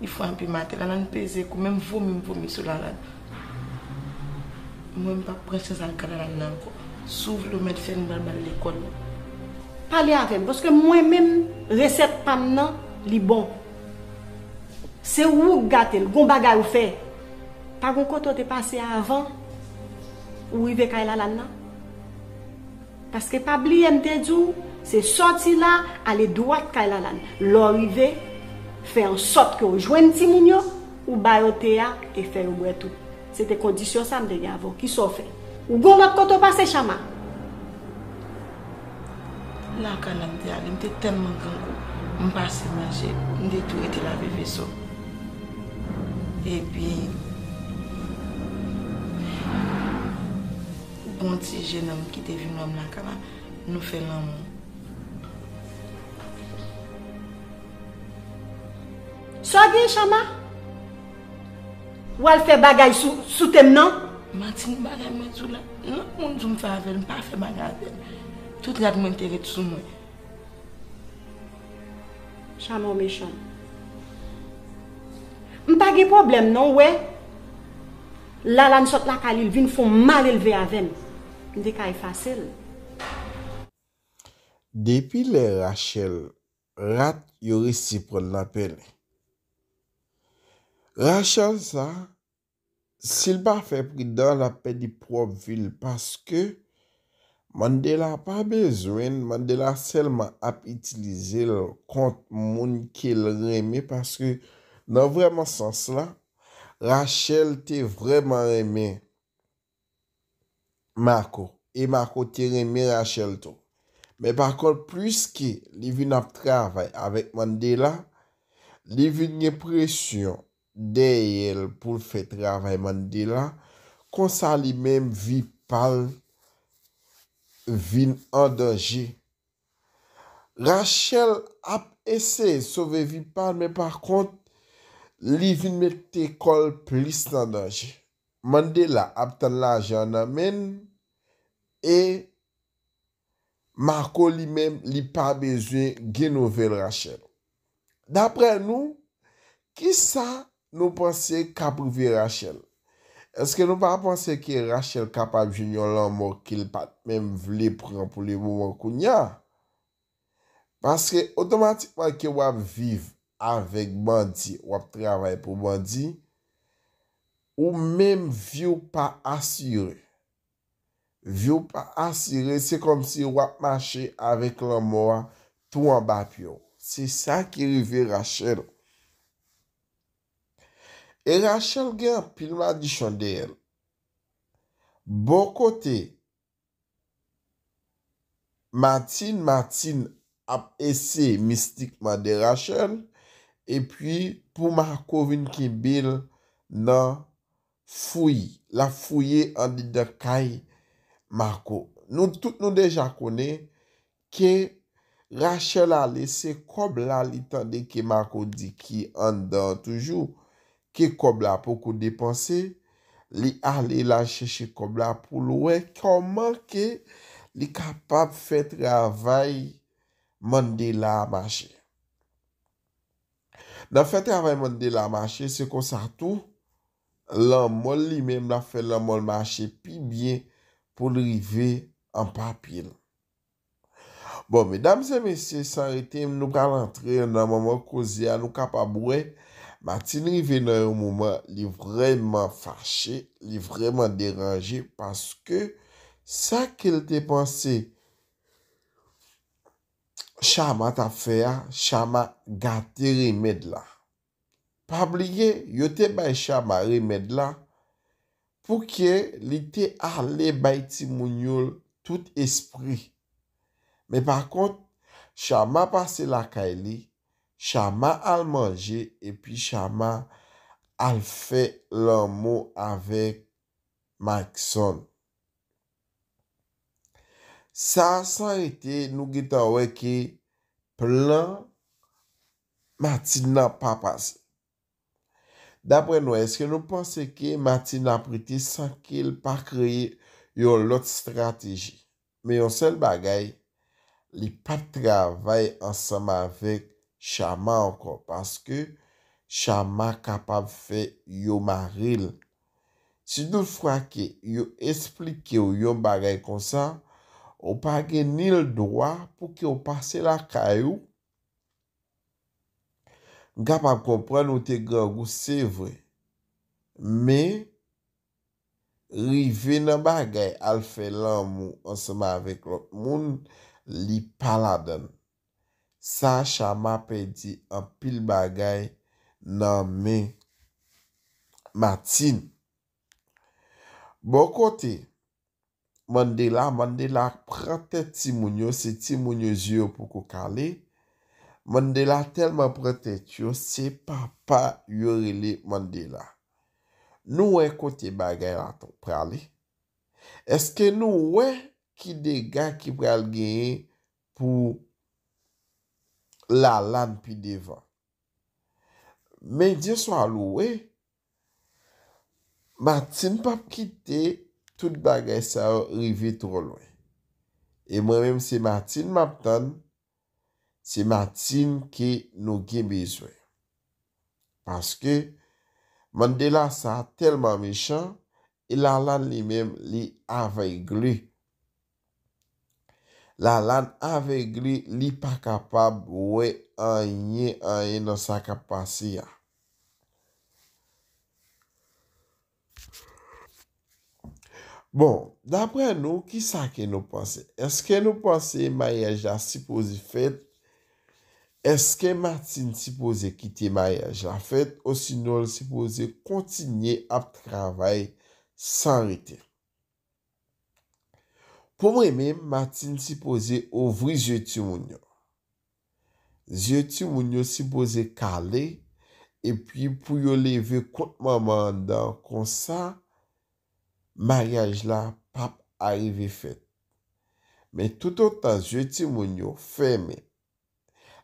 I fwa api matel, alan peze kou, menm vomi mvomi sou lalan. Mwen pa prese zankan alan nan kou, souv lomèd fèndan bal bal lèkon. Pali avèm, bòske mwen menm resep pannan li bon. Se wou gatel, gomba gay ou fè. Pagoun koto te pase avan, ou yve kaila lalana. Paskè pabli mte djou, se soti la, alè dwat kaila lalana, lor yve. Fè an sot ki yo jwen ti moun yo, ou bayote ya, e fè yon wè tou. Sè te kondisyon sa m de gya avò, ki so fè. Ou goun nat koto pa se chama. Laka nan diya li, m te temman gangou. M pa se manje, m de tou ete la ve ve so. E pi... Bon ti jen nan ki te vim nan laka nan, nou fè nan... Swa gen chama? Ou al fe bagay sou tem nan? Matin bagay me zou la. Non, moun zou m fave, m pa fe bagay zel. Tout la dwen teret sou mwen. Chama ou me chan. M pa ge problem nan we? La lan sot la kalil vin foun mal elve a ven. N dekay e fase l. Depi le Rachel, rat yorisi pron la peni. Rachel sa, sil pa fe pri dan la pe di pro vil paske Mandela pa bezwen, Mandela selman ap itilize kont moun ki l reme paske nan vreman sens la, Rachel te vreman reme Mako, e Mako te reme Rachel to. Men pakol plus ki li vin ap travay avèk Mandela, li vin nye presyon Deyel pou fè trevay Mandela konsan li mèm Vipal vin andanje. Rachel ap ese sove Vipal, men par kont li vin met ekol plis andanje. Mandela ap tan la jan amèn e Marco li mèm li pa bezwen genove Rachel. Dapre nou ki sa Nou panse kap rive Rachel. Eske nou pa panse ki Rachel kap ap jounyon lan mou ki l pat men vle pran pou le mou mou kounya. Paske otomatikman ki wap viv avik bandi, wap travay pou bandi, ou menm vyo pa asire. Vyo pa asire, se kom si wap manche avik lan mou an, tou an bap yo. Se sa ki rive Rachel, E Rachel gen, pil ma di chande el. Bo kote, Matin, Matin ap ese mistik ma de Rachel, e pi pou Marco vin ki bil nan fuy, la fuyen an di de kay Marco. Nou tout nou deja kone, ke Rachel a lese kob la li tande ki Marco di ki an dan toujou. ke kob la pou kou depanse, li ale lan chèche kob la pou louè, koman ke li kapap fè travay mande la manche. Nan fè travay mande la manche, se kon sa tou, lan mol li menm la fè lan mol manche pi bien pou li rive an papil. Bon, mesdames et messieurs, sa rete m nou kalantre nan maman kouze a nou kapabouè Matin rive nan yon mouman li vreman fache, li vreman deranje, paske sa ke lte panse, chaman ta feya, chaman gate remedla. Pabliye, yote bay chaman remedla, pouke li te ale bay ti mounyol tout espri. Me par kont, chaman pase la ka e li, Chama al manje epi chama al fe lor mou avek Maxon. Sa san ete nou gita weke plan Matin nan pa pase. Dapre nou eske nou pense ke Matin nan prete san ke l pa kreye yon lot strategi. Me yon sel bagay li pa travay ansama vek. Chama ankon, paske chama kapap fe yon maril. Ti dout fwa ki yon esplike ou yon bagay konsan, ou pa genil dwa pou ki ou pase la kayou. Gapap kompren ou te gwa ou se vre. Me, rive nan bagay alfe lan moun ansama avek lop. Moun li pala dene. San chanman pe di an pil bagay nan men matin. Bon kote, Monde la, Monde la prete ti moun yo, se ti moun yo ziyo pou kou kale, Monde la telman prete tiyo, se papa yorele Monde la. Nou we kote bagay nan ton prale, eske nou we ki degan ki pral genye pou kote, la lan pi devan. Men diyo swa lou we, matin pap kite, tout bagay sa yo rive tro lwen. E mwen men se matin map tan, se matin ki nou gen bezwe. Paske, mwen de la sa telman mechan, e la lan li men li avay glu. La lan ave glu li pa kapab we anye anye nan sa kapansi ya. Bon, dapre nou, ki sa ke nou panse? Eske nou panse mayaj la sipozi fet? Eske Martin sipozi kite mayaj la fet? Ou sino li sipozi kontinye ap travay san ritey? Pou mwen men, matin si pose ouvri zye ti moun yo. Zye ti moun yo si pose kale epi pou yo leve kont maman dan konsa maryaj la pap arive fet. Men tout an tan zye ti moun yo feme.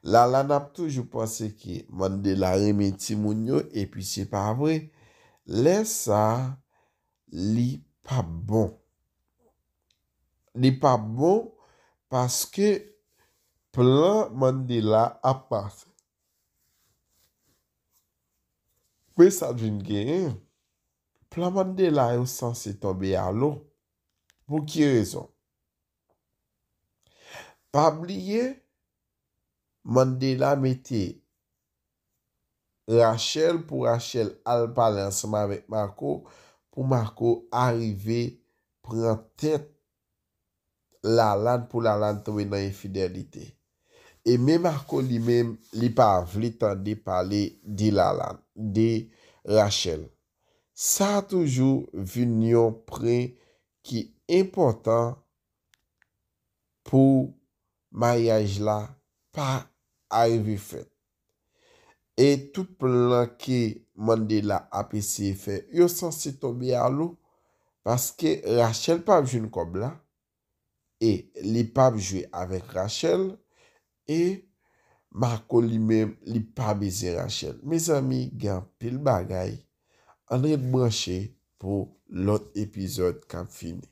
La lan ap toujou panse ki mwen de la reme ti moun yo epi se pa avre lesa li pap bon. Ni pa bon paske plan Mandela apas. Ve sa dvin gen, plan Mandela yon san se tobe alo. Pou ki rezon? Pabliye Mandela meti Rachel pou Rachel al balansman vek Marco pou Marco arive prentet la lan pou la lan touwe nan yon fidelite. E men Marco li men li pa avli tan di pale di la lan, di Rachel. Sa toujou vin yon pre ki important pou mayaj la pa a yon vi fet. E tout plan ki mandi la apisi fe, yo san si tobi alou, paske Rachel pa vin kob la, Et l'épave joué avèk Rachel. Et Marco li mèm l'épave zè Rachel. Mes amis, gen, pil bagay. André de Braché pou l'ot epizod kam finè.